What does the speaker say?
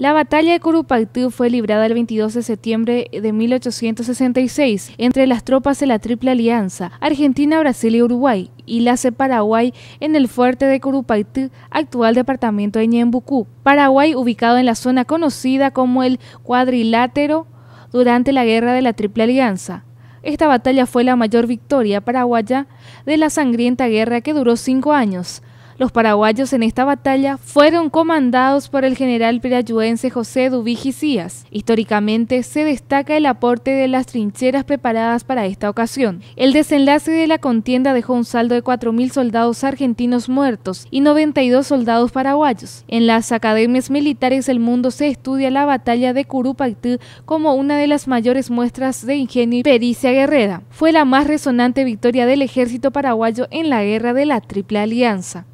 La batalla de Curupactú fue librada el 22 de septiembre de 1866 entre las tropas de la Triple Alianza, Argentina, Brasil y Uruguay, y la de Paraguay en el fuerte de Curupaitú, actual departamento de Ñembucú. Paraguay ubicado en la zona conocida como el cuadrilátero durante la guerra de la Triple Alianza. Esta batalla fue la mayor victoria paraguaya de la sangrienta guerra que duró cinco años, los paraguayos en esta batalla fueron comandados por el general perayuense José Dubigicías. Históricamente se destaca el aporte de las trincheras preparadas para esta ocasión. El desenlace de la contienda dejó un saldo de 4.000 soldados argentinos muertos y 92 soldados paraguayos. En las academias militares del mundo se estudia la batalla de Curupactú como una de las mayores muestras de ingenio y pericia guerrera. Fue la más resonante victoria del ejército paraguayo en la guerra de la Triple Alianza.